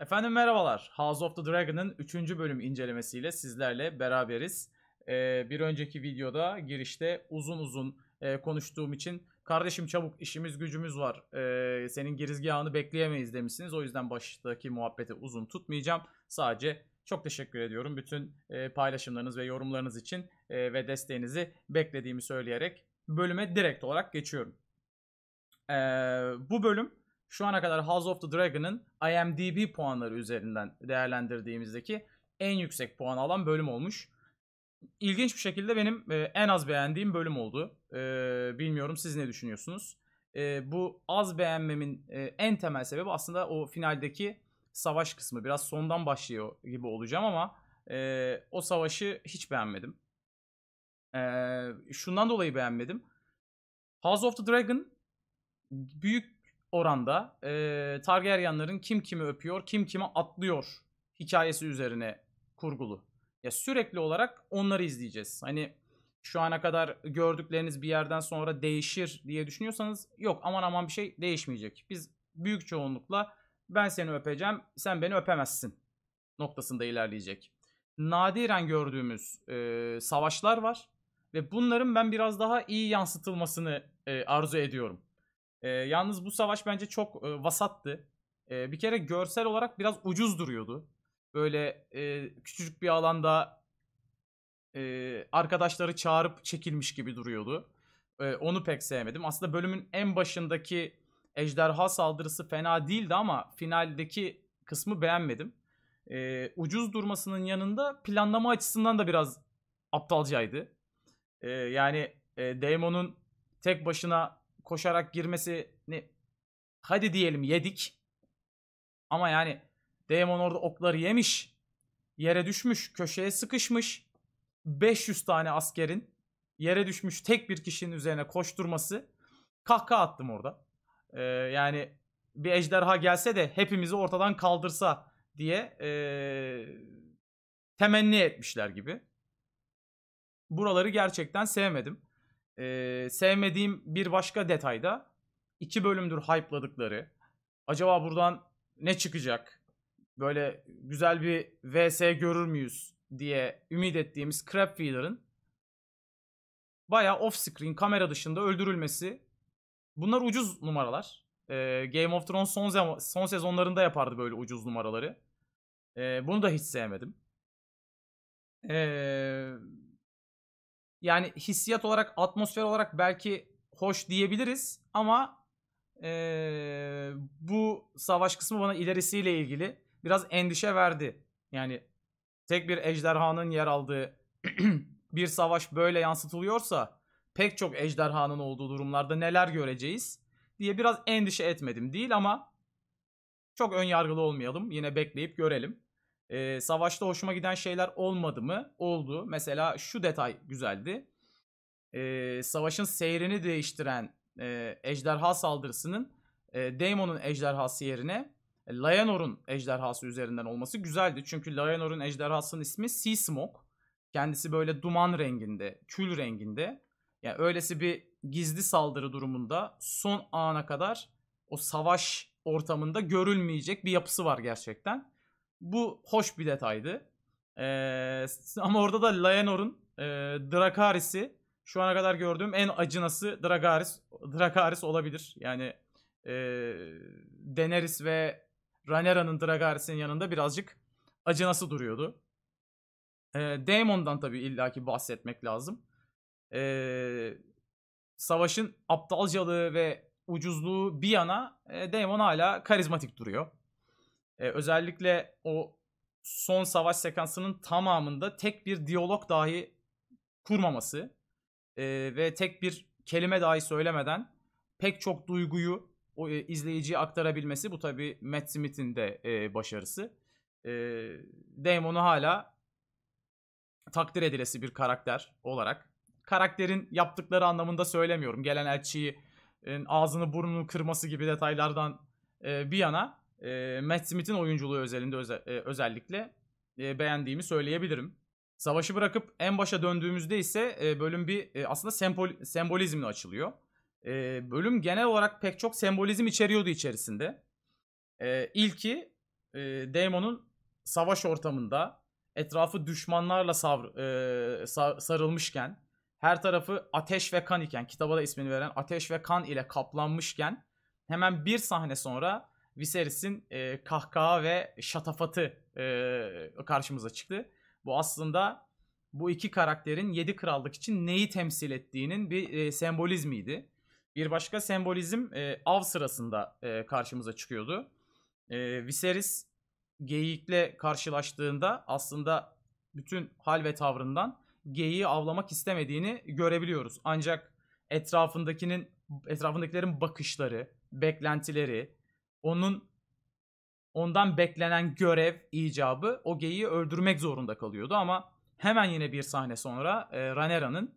Efendim merhabalar. House of the Dragon'ın 3. bölüm incelemesiyle sizlerle beraberiz. Ee, bir önceki videoda girişte uzun uzun e, konuştuğum için kardeşim çabuk işimiz gücümüz var. E, senin girizgahını bekleyemeyiz demişsiniz. O yüzden baştaki muhabbeti uzun tutmayacağım. Sadece çok teşekkür ediyorum bütün e, paylaşımlarınız ve yorumlarınız için e, ve desteğinizi beklediğimi söyleyerek bölüme direkt olarak geçiyorum. E, bu bölüm şu ana kadar House of the Dragon'ın IMDb puanları üzerinden değerlendirdiğimizdeki en yüksek puan alan bölüm olmuş. İlginç bir şekilde benim e, en az beğendiğim bölüm oldu. E, bilmiyorum siz ne düşünüyorsunuz? E, bu az beğenmemin e, en temel sebebi aslında o finaldeki savaş kısmı. Biraz sondan başlıyor gibi olacağım ama e, o savaşı hiç beğenmedim. E, şundan dolayı beğenmedim. House of the Dragon büyük oranda e, Targaryenların kim kimi öpüyor, kim kimi atlıyor hikayesi üzerine kurgulu. Ya sürekli olarak onları izleyeceğiz. Hani şu ana kadar gördükleriniz bir yerden sonra değişir diye düşünüyorsanız yok aman aman bir şey değişmeyecek. Biz büyük çoğunlukla ben seni öpeceğim, sen beni öpemezsin noktasında ilerleyecek. Nadiren gördüğümüz e, savaşlar var ve bunların ben biraz daha iyi yansıtılmasını e, arzu ediyorum. E, yalnız bu savaş bence çok e, vasattı. E, bir kere görsel olarak biraz ucuz duruyordu. Böyle e, küçücük bir alanda e, arkadaşları çağırıp çekilmiş gibi duruyordu. E, onu pek sevmedim. Aslında bölümün en başındaki ejderha saldırısı fena değildi ama finaldeki kısmı beğenmedim. E, ucuz durmasının yanında planlama açısından da biraz aptalcaydı. E, yani e, Damon'un tek başına koşarak girmesini hadi diyelim yedik. Ama yani Demon orada okları yemiş. Yere düşmüş, köşeye sıkışmış. 500 tane askerin yere düşmüş tek bir kişinin üzerine koşturması. Kahkaha attım orada. Ee, yani bir ejderha gelse de hepimizi ortadan kaldırsa diye ee, temenni etmişler gibi. Buraları gerçekten sevmedim. Ee, sevmediğim bir başka detayda iki bölümdür hype'ladıkları. Acaba buradan ne çıkacak? Böyle güzel bir VS görür müyüz diye ümit ettiğimiz Crabfeeder'ın bayağı off-screen kamera dışında öldürülmesi. Bunlar ucuz numaralar. Ee, Game of Thrones son, ze- son sezonlarında yapardı böyle ucuz numaraları. Ee, bunu da hiç sevmedim. Ee, yani hissiyat olarak, atmosfer olarak belki hoş diyebiliriz ama ee, bu savaş kısmı bana ilerisiyle ilgili biraz endişe verdi. Yani tek bir ejderhanın yer aldığı bir savaş böyle yansıtılıyorsa pek çok ejderhanın olduğu durumlarda neler göreceğiz diye biraz endişe etmedim değil ama çok ön yargılı olmayalım. Yine bekleyip görelim. E, savaşta hoşuma giden şeyler olmadı mı? Oldu. Mesela şu detay güzeldi. E, savaşın seyrini değiştiren e, ejderha saldırısının e, Daemon'un ejderhası yerine e, Laenor'un ejderhası üzerinden olması güzeldi. Çünkü Laenor'un ejderhasının ismi Sea Smoke. Kendisi böyle duman renginde, kül renginde. Yani öylesi bir gizli saldırı durumunda son ana kadar o savaş ortamında görülmeyecek bir yapısı var gerçekten. Bu hoş bir detaydı. Ee, ama orada da Laenor'un e, Drakaris'i şu ana kadar gördüğüm en acınası Drakaris, Drakaris olabilir. Yani e, Daenerys ve Rhaenyra'nın Drakaris'in yanında birazcık acınası duruyordu. E, Daemon'dan tabii illaki bahsetmek lazım. E, savaşın aptalcalığı ve ucuzluğu bir yana e, Daemon hala karizmatik duruyor. Ee, özellikle o son savaş sekansının tamamında tek bir diyalog dahi kurmaması e, ve tek bir kelime dahi söylemeden pek çok duyguyu o e, izleyiciye aktarabilmesi bu tabi Matt Smith'in de e, başarısı. E, ee, Damon'u hala takdir edilesi bir karakter olarak. Karakterin yaptıkları anlamında söylemiyorum. Gelen elçiyi ağzını burnunu kırması gibi detaylardan e, bir yana e, Matt Smith'in oyunculuğu özelinde özel, e, özellikle e, beğendiğimi söyleyebilirim. Savaşı bırakıp en başa döndüğümüzde ise e, bölüm bir e, aslında sembol, sembolizmle açılıyor. E, bölüm genel olarak pek çok sembolizm içeriyordu içerisinde. E, ilki e, Damon'un savaş ortamında etrafı düşmanlarla savr, e, sarılmışken her tarafı ateş ve kan iken kitaba da ismini veren ateş ve kan ile kaplanmışken hemen bir sahne sonra Viserys'in e, kahkaha ve şatafatı e, karşımıza çıktı. Bu aslında bu iki karakterin yedi krallık için neyi temsil ettiğinin bir e, sembolizmiydi. Bir başka sembolizm e, av sırasında e, karşımıza çıkıyordu. E, Viserys geyikle karşılaştığında aslında bütün hal ve tavrından geyiği avlamak istemediğini görebiliyoruz. Ancak etrafındakinin etrafındakilerin bakışları, beklentileri, onun ondan beklenen görev icabı o geyiği öldürmek zorunda kalıyordu ama hemen yine bir sahne sonra e, Ranera'nın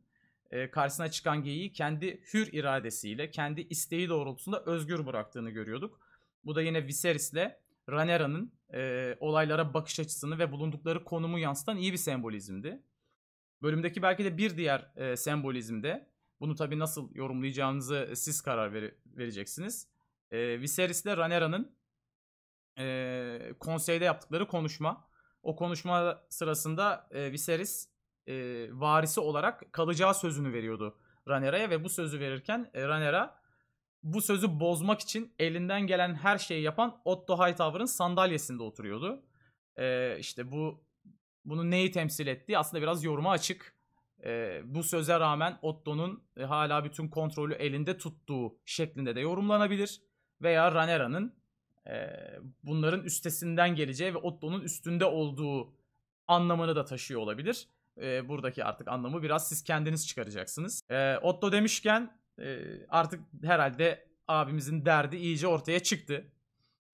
e, karşısına çıkan geyiği kendi hür iradesiyle, kendi isteği doğrultusunda özgür bıraktığını görüyorduk. Bu da yine Viserys'le Ranera'nın e, olaylara bakış açısını ve bulundukları konumu yansıtan iyi bir sembolizmdi. Bölümdeki belki de bir diğer e, sembolizmde, bunu tabii nasıl yorumlayacağınızı siz karar ver- vereceksiniz. E, ee, Viserys ile Rhaera'nın e, konseyde yaptıkları konuşma. O konuşma sırasında e, Viserys e, varisi olarak kalacağı sözünü veriyordu Rhaera'ya ve bu sözü verirken e, Rhaera bu sözü bozmak için elinden gelen her şeyi yapan Otto Hightower'ın sandalyesinde oturuyordu. E, işte bu bunu neyi temsil ettiği aslında biraz yoruma açık. E, bu söze rağmen Otto'nun e, hala bütün kontrolü elinde tuttuğu şeklinde de yorumlanabilir veya Ranera'nın e, bunların üstesinden geleceği ve Otto'nun üstünde olduğu anlamını da taşıyor olabilir. E, buradaki artık anlamı biraz siz kendiniz çıkaracaksınız. E, Otto demişken e, artık herhalde abimizin derdi iyice ortaya çıktı.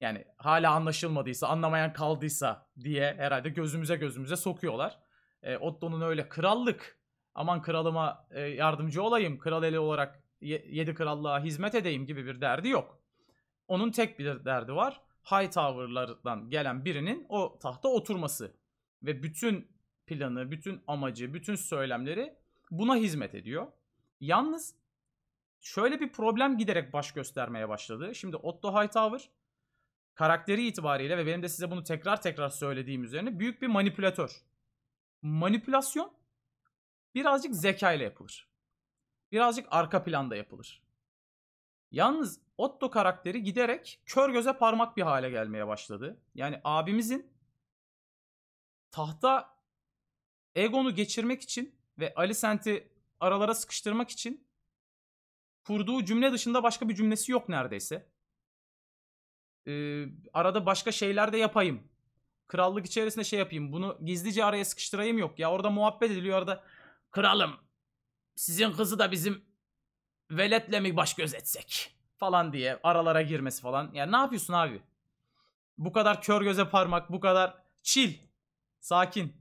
Yani hala anlaşılmadıysa, anlamayan kaldıysa diye herhalde gözümüze gözümüze sokuyorlar. E, Otto'nun öyle krallık, aman kralıma e, yardımcı olayım, kral eli olarak yedi krallığa hizmet edeyim gibi bir derdi yok. Onun tek bir derdi var. Hightower'lardan gelen birinin o tahta oturması. Ve bütün planı, bütün amacı, bütün söylemleri buna hizmet ediyor. Yalnız şöyle bir problem giderek baş göstermeye başladı. Şimdi Otto Hightower karakteri itibariyle ve benim de size bunu tekrar tekrar söylediğim üzerine büyük bir manipülatör. Manipülasyon birazcık zeka ile yapılır. Birazcık arka planda yapılır. Yalnız Otto karakteri giderek kör göze parmak bir hale gelmeye başladı. Yani abimizin tahta Egon'u geçirmek için ve Alicent'i aralara sıkıştırmak için kurduğu cümle dışında başka bir cümlesi yok neredeyse. Ee, arada başka şeyler de yapayım. Krallık içerisinde şey yapayım. Bunu gizlice araya sıkıştırayım yok. Ya orada muhabbet ediliyor arada. Kralım sizin kızı da bizim veletle mi baş göz etsek? falan diye aralara girmesi falan. Yani ne yapıyorsun abi? Bu kadar kör göze parmak, bu kadar çil, sakin.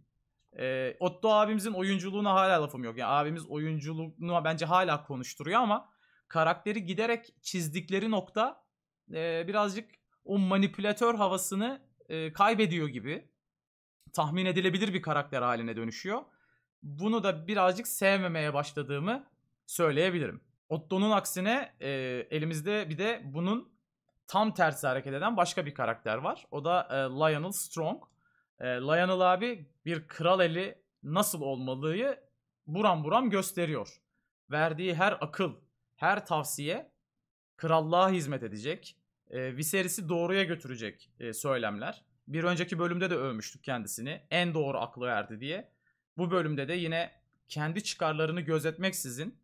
Ee, Otto abimizin oyunculuğuna hala lafım yok. Yani abimiz oyunculuğunu bence hala konuşturuyor ama karakteri giderek çizdikleri nokta e, birazcık o manipülatör havasını e, kaybediyor gibi. Tahmin edilebilir bir karakter haline dönüşüyor. Bunu da birazcık sevmemeye başladığımı söyleyebilirim. Otto'nun aksine e, elimizde bir de bunun tam tersi hareket eden başka bir karakter var. O da e, Lionel Strong. E, Lionel abi bir kral eli nasıl olmalıyı buram buram gösteriyor. Verdiği her akıl, her tavsiye krallığa hizmet edecek. E, Viserys'i doğruya götürecek e, söylemler. Bir önceki bölümde de övmüştük kendisini. En doğru aklı verdi diye. Bu bölümde de yine kendi çıkarlarını gözetmeksizin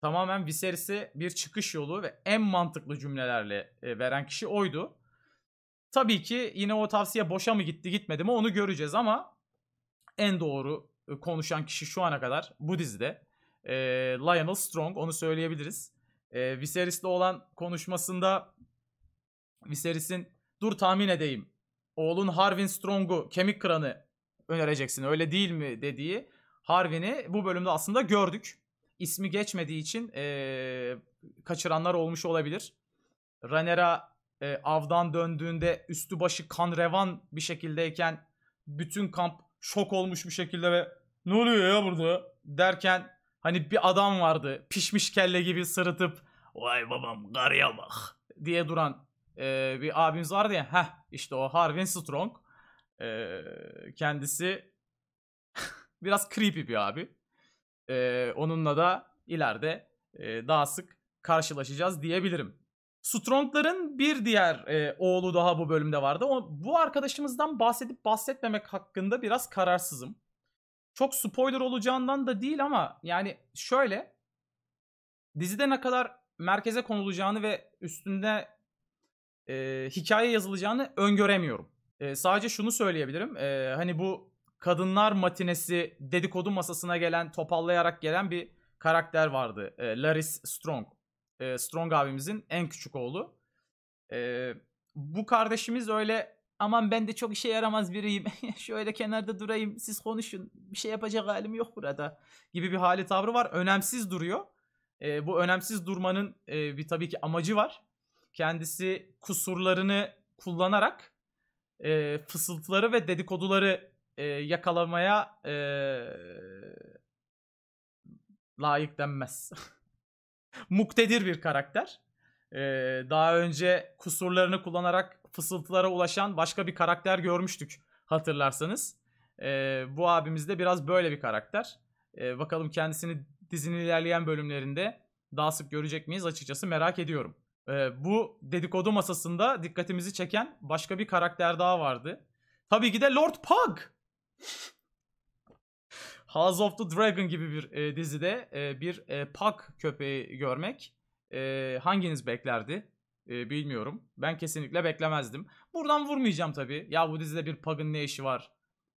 tamamen Viserys'e bir çıkış yolu ve en mantıklı cümlelerle e, veren kişi oydu. Tabii ki yine o tavsiye boşa mı gitti gitmedi mi onu göreceğiz ama en doğru e, konuşan kişi şu ana kadar bu dizide e, Lionel Strong onu söyleyebiliriz. E, Viserys'le olan konuşmasında Viserys'in dur tahmin edeyim oğlun Harvin Strong'u kemik kıranı önereceksin öyle değil mi dediği Harvin'i bu bölümde aslında gördük ismi geçmediği için e, kaçıranlar olmuş olabilir. Ranera e, avdan döndüğünde üstü başı kan revan bir şekildeyken bütün kamp şok olmuş bir şekilde ve ne oluyor ya burada derken hani bir adam vardı pişmiş kelle gibi sırıtıp vay babam karıya bak diye duran e, bir abimiz vardı ya heh işte o Harvin Strong e, kendisi biraz creepy bir abi ee, onunla da ileride e, daha sık karşılaşacağız diyebilirim. Strong'ların bir diğer e, oğlu daha bu bölümde vardı. O, bu arkadaşımızdan bahsedip bahsetmemek hakkında biraz kararsızım. Çok spoiler olacağından da değil ama yani şöyle dizide ne kadar merkeze konulacağını ve üstünde e, hikaye yazılacağını öngöremiyorum. E, sadece şunu söyleyebilirim. E, hani bu kadınlar matinesi dedikodu masasına gelen topallayarak gelen bir karakter vardı. E, Laris Strong. E, Strong abimizin en küçük oğlu. E, bu kardeşimiz öyle aman ben de çok işe yaramaz biriyim. Şöyle kenarda durayım siz konuşun. Bir şey yapacak halim yok burada gibi bir hali tavrı var. Önemsiz duruyor. E, bu önemsiz durmanın e, bir tabii ki amacı var. Kendisi kusurlarını kullanarak e, fısıltıları ve dedikoduları e, yakalamaya e, layık denmez. Muktedir bir karakter. E, daha önce kusurlarını kullanarak fısıltılara ulaşan başka bir karakter görmüştük hatırlarsanız. E, bu abimiz de biraz böyle bir karakter. E, bakalım kendisini dizinin ilerleyen bölümlerinde daha sık görecek miyiz açıkçası merak ediyorum. E, bu dedikodu masasında dikkatimizi çeken başka bir karakter daha vardı. Tabii ki de Lord Pug. House of the Dragon gibi bir e, dizide e, bir e, pak köpeği görmek e, hanginiz beklerdi? E, bilmiyorum. Ben kesinlikle beklemezdim. Buradan vurmayacağım tabii. Ya bu dizide bir pug'ın ne işi var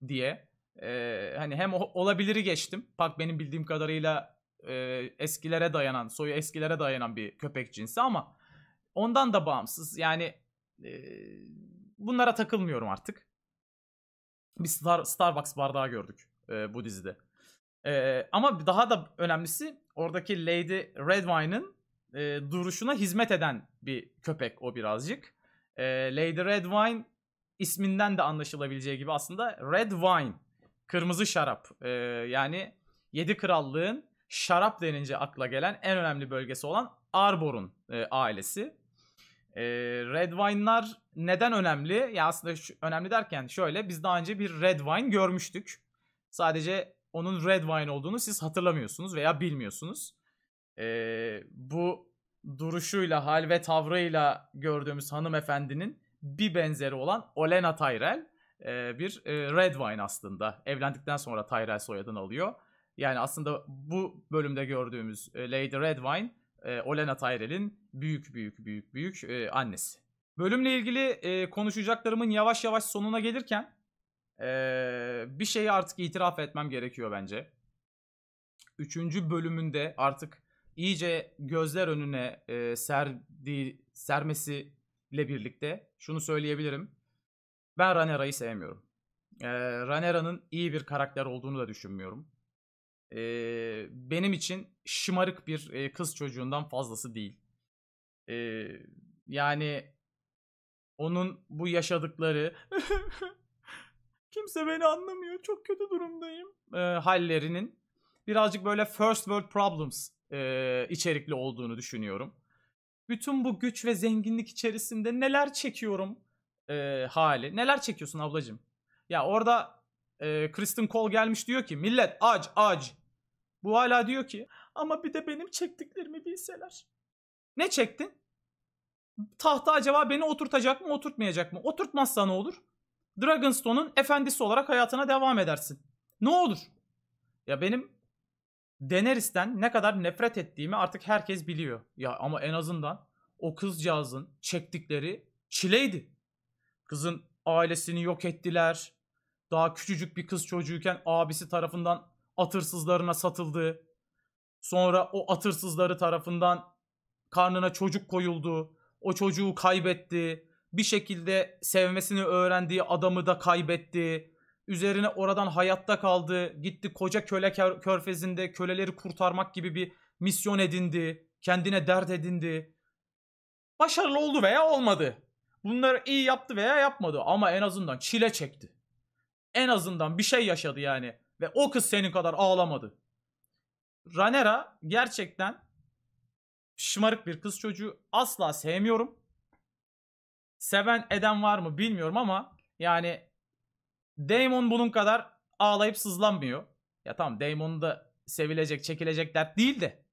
diye. E, hani hem olabiliri geçtim. Pak benim bildiğim kadarıyla e, eskilere dayanan, soyu eskilere dayanan bir köpek cinsi ama ondan da bağımsız. Yani e, bunlara takılmıyorum artık bir Star, Starbucks bardağı gördük e, bu dizide. E, ama daha da önemlisi oradaki Lady Redwine'ın e, duruşuna hizmet eden bir köpek o birazcık. E, Lady Redwine isminden de anlaşılabileceği gibi aslında Red Wine, kırmızı şarap. E, yani Yedi Krallığın şarap denince akla gelen en önemli bölgesi olan Arbor'un e, ailesi. E, red wine'lar neden önemli? Ya aslında şu, önemli derken şöyle biz daha önce bir red wine görmüştük. Sadece onun red wine olduğunu siz hatırlamıyorsunuz veya bilmiyorsunuz. E, bu duruşuyla, hal ve tavrıyla gördüğümüz hanımefendinin bir benzeri olan Olena Tyrell e, bir e, red wine aslında. Evlendikten sonra Tyrell soyadını alıyor. Yani aslında bu bölümde gördüğümüz e, Lady Redwine e, Olena Tyrell'in büyük büyük büyük büyük e, annesi. Bölümle ilgili e, konuşacaklarımın yavaş yavaş sonuna gelirken e, bir şeyi artık itiraf etmem gerekiyor bence. Üçüncü bölümünde artık iyice gözler önüne e, serdiği sermesiyle birlikte şunu söyleyebilirim. Ben Ranera'yı sevmiyorum. E, Ranera'nın iyi bir karakter olduğunu da düşünmüyorum e, benim için şımarık bir e, kız çocuğundan fazlası değil. E, yani onun bu yaşadıkları kimse beni anlamıyor çok kötü durumdayım e, hallerinin birazcık böyle first world problems e, içerikli olduğunu düşünüyorum. Bütün bu güç ve zenginlik içerisinde neler çekiyorum e, hali. Neler çekiyorsun ablacım? Ya orada e, Kristen Cole gelmiş diyor ki millet aç aç. Bu hala diyor ki ama bir de benim çektiklerimi bilseler. Ne çektin? Tahta acaba beni oturtacak mı oturtmayacak mı? Oturtmazsa ne olur? Dragonstone'un efendisi olarak hayatına devam edersin. Ne olur? Ya benim Daenerys'ten ne kadar nefret ettiğimi artık herkes biliyor. Ya ama en azından o kızcağızın çektikleri çileydi. Kızın ailesini yok ettiler. Daha küçücük bir kız çocuğuyken abisi tarafından atırsızlarına satıldı. Sonra o atırsızları tarafından karnına çocuk koyuldu. O çocuğu kaybetti. Bir şekilde sevmesini öğrendiği adamı da kaybetti. Üzerine oradan hayatta kaldı. Gitti koca köle körfezinde köleleri kurtarmak gibi bir misyon edindi. Kendine dert edindi. Başarılı oldu veya olmadı. Bunları iyi yaptı veya yapmadı ama en azından çile çekti. En azından bir şey yaşadı yani. Ve o kız senin kadar ağlamadı. Ranera gerçekten şımarık bir kız çocuğu. Asla sevmiyorum. Seven eden var mı bilmiyorum ama yani Damon bunun kadar ağlayıp sızlanmıyor. Ya tamam Damon'u da sevilecek, çekilecek dert değil de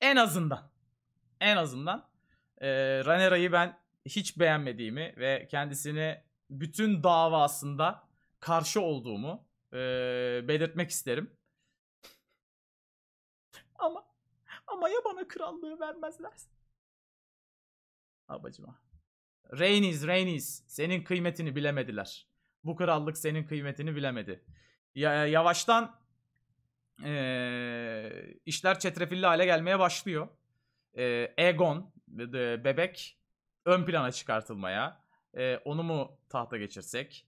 en azından en azından e, Ranera'yı ben hiç beğenmediğimi ve kendisini bütün davasında karşı olduğumu e, belirtmek isterim. ama ama ya bana krallığı vermezlerse? Abacıma. Reyniz, Reyniz. Senin kıymetini bilemediler. Bu krallık senin kıymetini bilemedi. Ya, yavaştan e, işler çetrefilli hale gelmeye başlıyor. E, Egon, bebek ön plana çıkartılmaya. E, onu mu tahta geçirsek?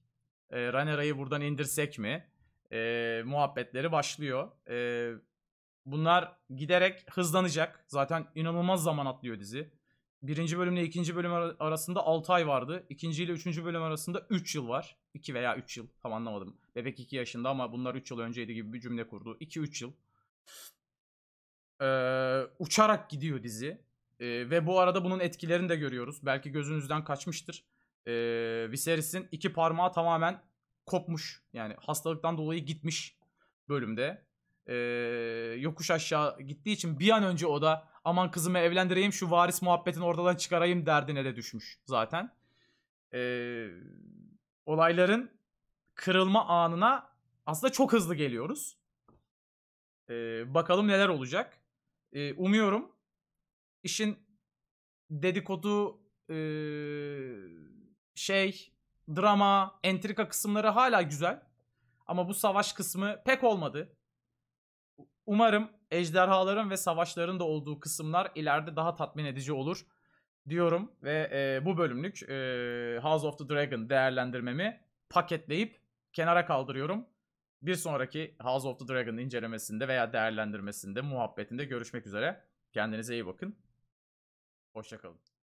E, Ranera'yı buradan indirsek mi? e, muhabbetleri başlıyor. E, bunlar giderek hızlanacak. Zaten inanılmaz zaman atlıyor dizi. Birinci bölümle ikinci bölüm arasında 6 ay vardı. İkinci ile üçüncü bölüm arasında 3 yıl var. 2 veya 3 yıl tam anlamadım. Bebek 2 yaşında ama bunlar 3 yıl önceydi gibi bir cümle kurdu. 2-3 yıl. Ee, uçarak gidiyor dizi. Ee, ve bu arada bunun etkilerini de görüyoruz. Belki gözünüzden kaçmıştır. Ee, Viserys'in iki parmağı tamamen kopmuş. Yani hastalıktan dolayı gitmiş bölümde. Ee, yokuş aşağı gittiği için bir an önce o da aman kızımı evlendireyim şu varis muhabbetini ortadan çıkarayım derdine de düşmüş zaten. Ee, olayların kırılma anına aslında çok hızlı geliyoruz. Ee, bakalım neler olacak. Ee, umuyorum işin dedikodu e, şey drama, entrika kısımları hala güzel. Ama bu savaş kısmı pek olmadı. Umarım ejderhaların ve savaşların da olduğu kısımlar ileride daha tatmin edici olur diyorum ve e, bu bölümlük e, House of the Dragon değerlendirmemi paketleyip kenara kaldırıyorum. Bir sonraki House of the Dragon incelemesinde veya değerlendirmesinde, muhabbetinde görüşmek üzere. Kendinize iyi bakın. Hoşçakalın.